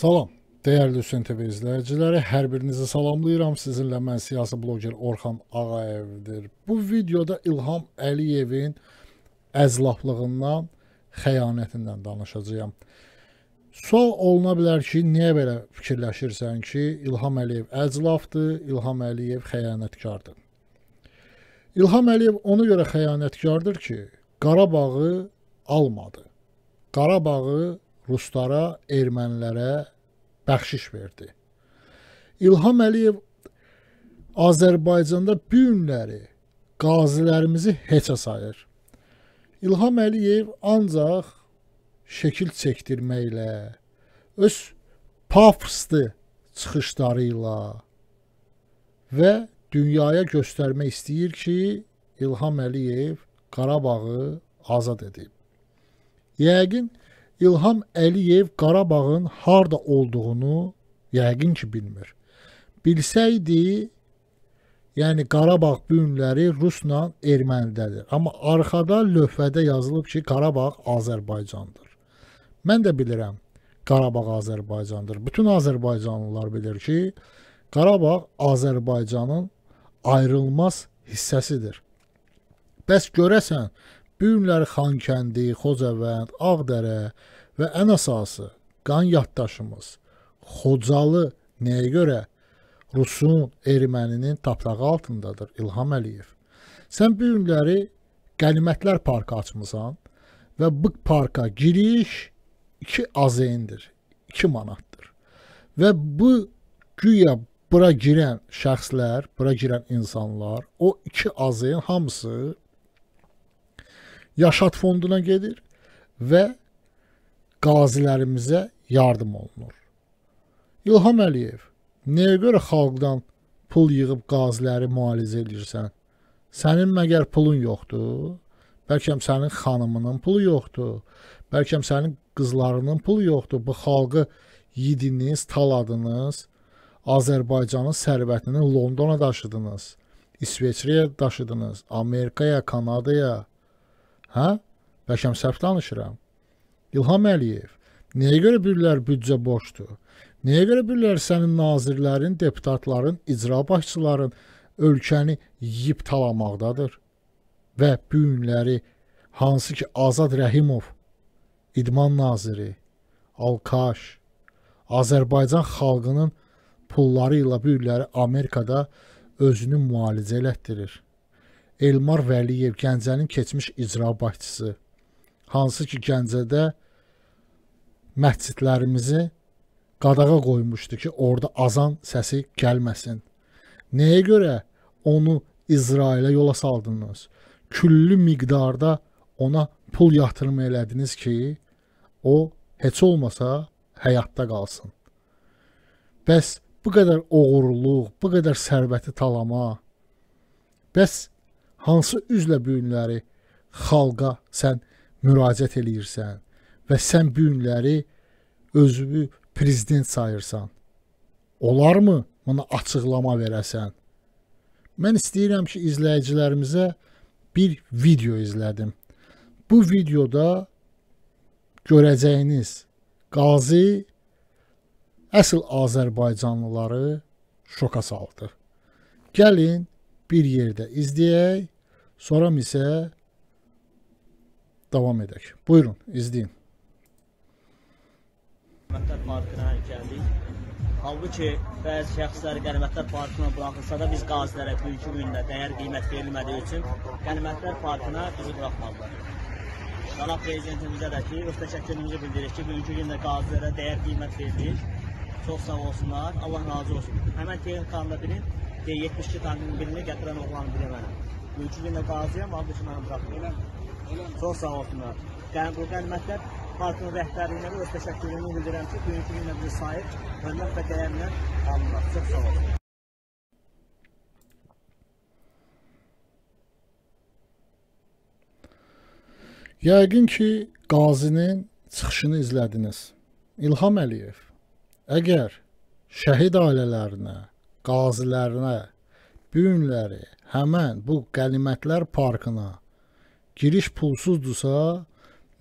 Salam. Dəyərli Hüseyn TV izləyiciləri, hər birinizi salamlayıram. Sizinlə mən siyasi bloqer Orxan Ağayevdir. Bu videoda İlham Əliyevin əzlaplığından, xəyanətindən danışacağam. Sual oluna bilər ki, niyə belə fikirləşirsən ki, İlham Əliyev əzlafdır, İlham Əliyev xəyanətkardır? İlham Əliyev ona görə xəyanətkardır ki, Qarabağı almadı. Qarabağı ruslara, ermənilərə bəxşiş verdi. İlham Əliyev Azərbaycanda bu günləri qazilərimizi heçə sayır. İlham Əliyev ancaq şəkil çəkdirməklə, öz pafslı çıxışları ilə və dünyaya göstərmək istəyir ki, İlham Əliyev Qarabağı azad edib. Yəqin İlham Əliyev Qarabağın harda olduğunu yəqin ki bilmir. Bilsəydi, yəni Qarabağ bu günləri Rusla ermənidədir. Amma arxada lövhədə yazılıb ki, Qarabağ Azərbaycandır. Mən də bilirəm, Qarabağ Azərbaycandır. Bütün Azərbaycanlılar bilir ki, Qarabağ Azərbaycanın ayrılmaz hissəsidir. Bəs görəsən, Bu günləri Xankəndi, Xocavənd, Ağdərə və ən əsası qan yaddaşımız Xocalı nəyə görə Rusun, erməninin taprağı altındadır İlham Əliyev. Sən bu günləri Qənimətlər parkı açmısan və bu parka giriş 2 azendir, 2 manatdır. Və bu güya bura girən şəxslər, bura girən insanlar, o 2 azeyin hamısı Yaşad fonduna gedir və qazilərimizə yardım olunur. İlham Əliyev, nəyə görə xalqdan pul yığıb qaziləri müalicə edirsən? Sənin məgər pulun yoxdur? Bəlkə sənin xanımının pulu yoxdur. Bəlkə sənin qızlarının pulu yoxdur. Bu xalqı yediniz, taladınız. Azərbaycanın sərvətini Londona daşıdınız. İsveçrəyə daşıdınız, Amerikaya, Kanadaya, Hə? Bəlkəm səhv danışıram. İlham Əliyev, niyə görə bilirlər büdcə borcdur? Niyə görə bilirlər sənin nazirlərin, deputatların, icra başçıların ölkəni yib talamaqdadır? Və bu günləri hansı ki Azad Rəhimov, idman naziri, Alkaş, Azərbaycan xalqının pulları ilə bu günləri Amerikada özünü müalicə elətdirir. Elmar Vəliyev Gəncənin keçmiş icra başçısı, hansı ki Gəncədə məscidlərimizi qadağa qoymuşdu ki, orada azan səsi gəlməsin. Nəyə görə onu İsrailə yola saldınız? Küllü miqdarda ona pul yatırım elədiniz ki, o heç olmasa həyatda qalsın. Bəs bu qədər oğurluq, bu qədər sərvəti talama, bəs hansı üzlə bu günləri xalqa sən müraciət eləyirsən və sən bu günləri özünü prezident sayırsan. Olarmı buna açıqlama verəsən? Mən istəyirəm ki, izləyicilərimizə bir video izlədim. Bu videoda görəcəyiniz qazi əsl Azərbaycanlıları şoka saldı. Gəlin bir yerdə izləyək, sonra isə davam edək. Buyurun, izləyin. Qənimətlər parkına gəldik. Halbuki bəzi şəxslər qənimətlər parkına buraxılsa da biz qazilərə bugünkü gündə dəyər qiymət verilmədiyi üçün qənimətlər parkına bizi buraxmadılar. Cənab prezidentimizə də ki, öz təşəkkürümüzü bildirir ki, bugünkü gündə qazilərə dəyər qiymət verilir. Çox sağ olsunlar, Allah razı olsun. Həmən texnikanında bilin, 72 tankın birini gətirən oğlan bir mənəm. Mülkülüyüm də qaziyəm, aldı ki, mənə buraxın. Çox sağ olsunlar. Yəni, bu qənimətlər parkın rəhbərliyinə öz təşəkkürümü bildirəm ki, bugünkü günlə bizi sahib, hörmət və dəyərlə alınlar. Çox sağ olun. Yəqin ki, qazinin çıxışını izlədiniz. İlham Əliyev əgər şəhid ailələrinə qazilərinə bu günləri həmən bu qənimətlər parkına giriş pulsuzdursa,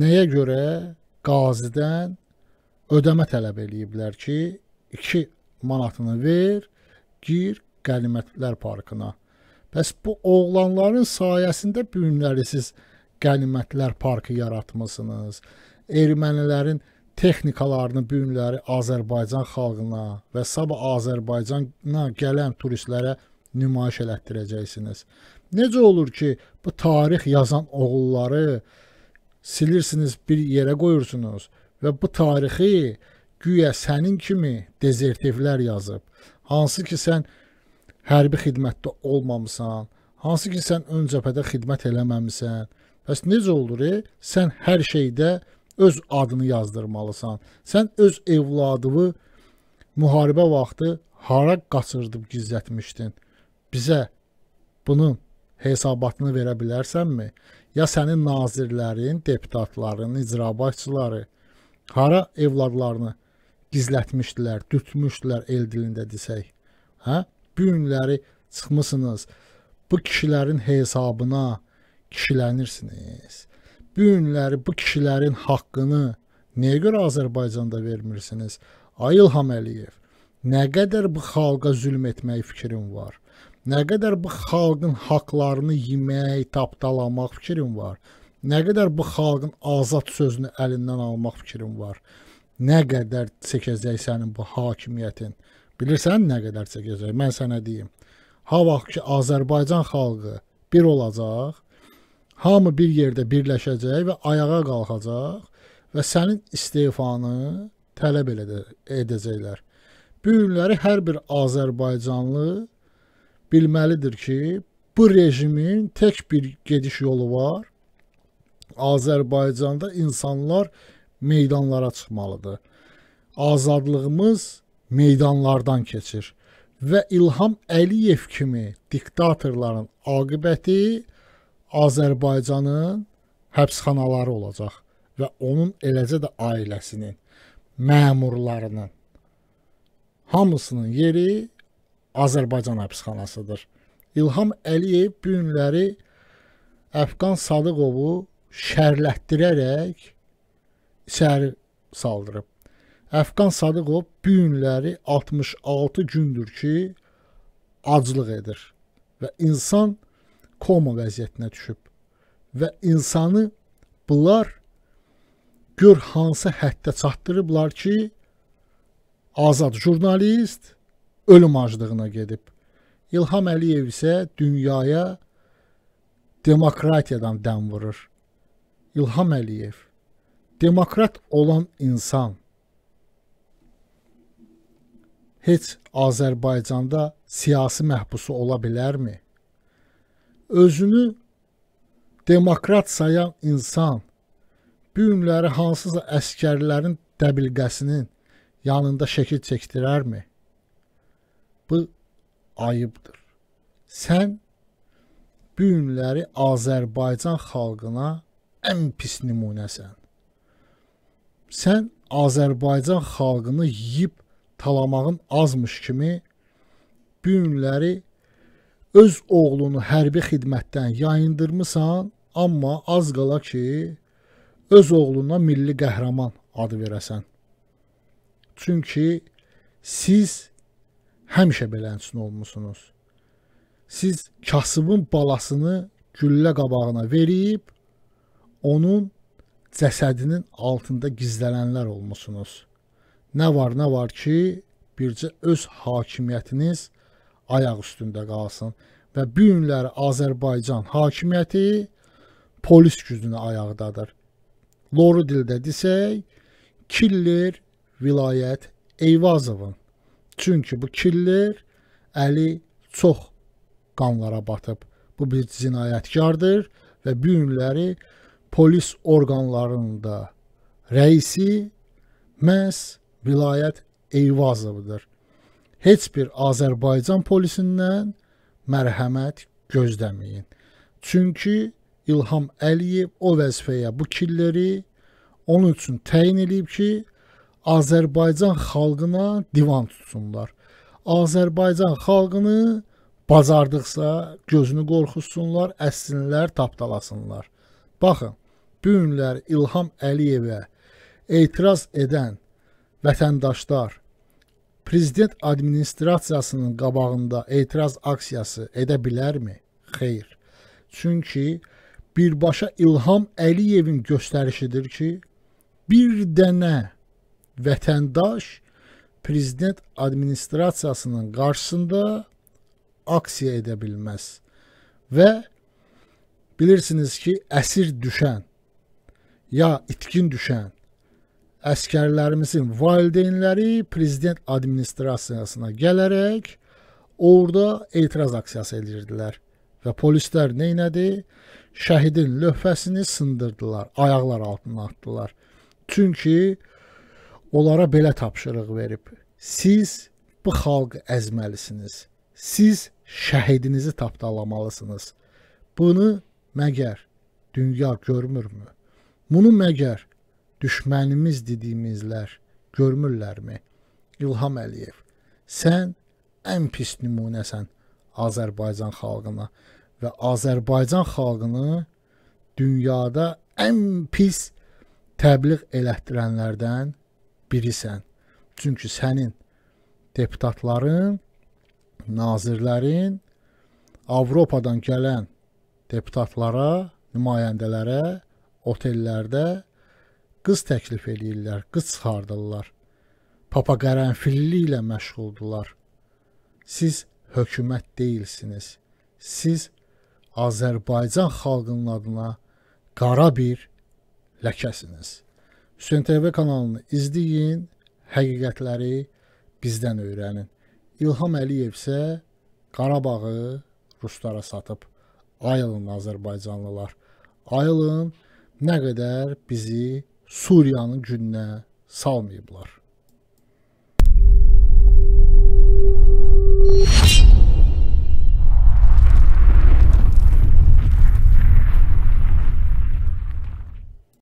nəyə görə qazidən ödəmə tələb eləyiblər ki, 2 manatını ver, gir qənimətlər parkına. Bəs bu oğlanların sayəsində bu günləri siz qənimətlər parkı yaratmısınız. Ermənilərin texnikalarını bu günləri Azərbaycan xalqına və sabah Azərbaycana gələn turistlərə nümayiş elətdirəcəksiniz. Necə olur ki, bu tarix yazan oğulları silirsiniz, bir yerə qoyursunuz və bu tarixi güya sənin kimi dezertivlər yazıb. Hansı ki, sən hərbi xidmətdə olmamısan, hansı ki, sən ön cəbhədə xidmət eləməmisən. Bəs necə olur? E? Sən hər şeydə öz adını yazdırmalısan. Sən öz evladını müharibə vaxtı hara qaçırdıb gizlətmişdin? Bizə bunun hesabatını verə bilərsənmi? Ya sənin nazirlərin, deputatların, icrabatçıları hara evladlarını gizlətmişdilər, dütmüşdülər el dilində desək? Hə? Bu günləri çıxmısınız. Bu kişilərin hesabına kişilənirsiniz bu günləri bu kişilərin haqqını niyə görə Azərbaycanda vermirsiniz? Ay İlham Əliyev, nə qədər bu xalqa zülm etmək fikrin var? Nə qədər bu xalqın haqqlarını yemək, tapdalamaq fikrin var? Nə qədər bu xalqın azad sözünü əlindən almaq fikrin var? Nə qədər çəkəcək sənin bu hakimiyyətin? Bilirsən nə qədər çəkəcək? Mən sənə deyim. Ha vaxt ki Azərbaycan xalqı bir olacaq, hamı bir yerdə birləşəcək və ayağa qalxacaq və sənin istefanı tələb elədə, edəcəklər. Bu günləri hər bir Azərbaycanlı bilməlidir ki, bu rejimin tək bir gediş yolu var. Azərbaycanda insanlar meydanlara çıxmalıdır. Azadlığımız meydanlardan keçir və İlham Əliyev kimi diktatorların aqibəti Azərbaycanın həbsxanaları olacaq və onun eləcə də ailəsinin, məmurlarının hamısının yeri Azərbaycan həbsxanasıdır. İlham Əliyev bu günləri Əfqan Sadıqovu şərlətdirərək içəri saldırıb. Əfqan Sadıqov bu günləri 66 gündür ki, aclıq edir və insan koma vəziyyətinə düşüb və insanı bunlar gör hansı həddə çatdırıblar ki, azad jurnalist ölüm aclığına gedib. İlham Əliyev isə dünyaya demokratiyadan dəm vurur. İlham Əliyev demokrat olan insan heç Azərbaycanda siyasi məhbusu ola bilərmi? özünü demokrat sayan insan bu günləri hansısa əskərlərin dəbilqəsinin yanında şəkil çəkdirərmi? Bu ayıbdır. Sən bu günləri Azərbaycan xalqına ən pis nümunəsən. Sən Azərbaycan xalqını yeyib talamağın azmış kimi bu günləri öz oğlunu hərbi xidmətdən yayındırmısan, amma az qala ki, öz oğluna milli qəhrəman adı verəsən. Çünki siz həmişə beləncin olmusunuz. Siz kasıbın balasını güllə qabağına verib, onun cəsədinin altında gizlənənlər olmusunuz. Nə var, nə var ki, bircə öz hakimiyyətiniz ayaq üstündə qalsın və bu günləri Azərbaycan hakimiyyəti polis gücünü ayaqdadır. Loru dildə desək, Killer vilayət Eyvazovun. Çünki bu Killer əli çox qanlara batıb. Bu bir cinayətkardır və bu günləri polis orqanlarında rəisi məhz vilayət Eyvazovdur heç bir Azərbaycan polisindən mərhəmət gözləməyin. Çünki İlham Əliyev o vəzifəyə bu killəri onun üçün təyin edib ki, Azərbaycan xalqına divan tutsunlar. Azərbaycan xalqını bacardıqsa gözünü qorxutsunlar, əslinlər tapdalasınlar. Baxın, bu günlər İlham Əliyevə etiraz edən vətəndaşlar prezident administrasiyasının qabağında etiraz aksiyası edə bilərmi? Xeyr. Çünki birbaşa İlham Əliyevin göstərişidir ki, bir dənə vətəndaş prezident administrasiyasının qarşısında aksiya edə bilməz. Və bilirsiniz ki, əsir düşən ya itkin düşən əskərlərimizin valideynləri prezident administrasiyasına gələrək orada etiraz aksiyası edirdilər və polislər nə etdi? Şəhidin lövhəsini sındırdılar, ayaqlar altına atdılar. Çünki onlara belə tapşırıq verib: Siz bu xalqı əzməlisiniz. Siz şəhidinizi tapdalamalısınız. Bunu məgər dünya görmürmü? Bunu məgər düşmənimiz dediyimizlər görmürlərmi? İlham Əliyev, sən ən pis nümunəsən Azərbaycan xalqına və Azərbaycan xalqını dünyada ən pis təbliğ elətdirənlərdən birisən. Çünki sənin deputatların, nazirlərin Avropadan gələn deputatlara, nümayəndələrə otellərdə Qız təklif eləyirlər, qız çıxardırlar. Papa qərənfilli ilə məşğuldurlar. Siz hökumət deyilsiniz. Siz Azərbaycan xalqının adına qara bir ləkəsiniz. Hüseyn TV kanalını izləyin, həqiqətləri bizdən öyrənin. İlham Əliyev isə Qarabağı ruslara satıb. Ayılın Azərbaycanlılar. Ayılın nə qədər bizi Suriyanın gününə salmayıblar.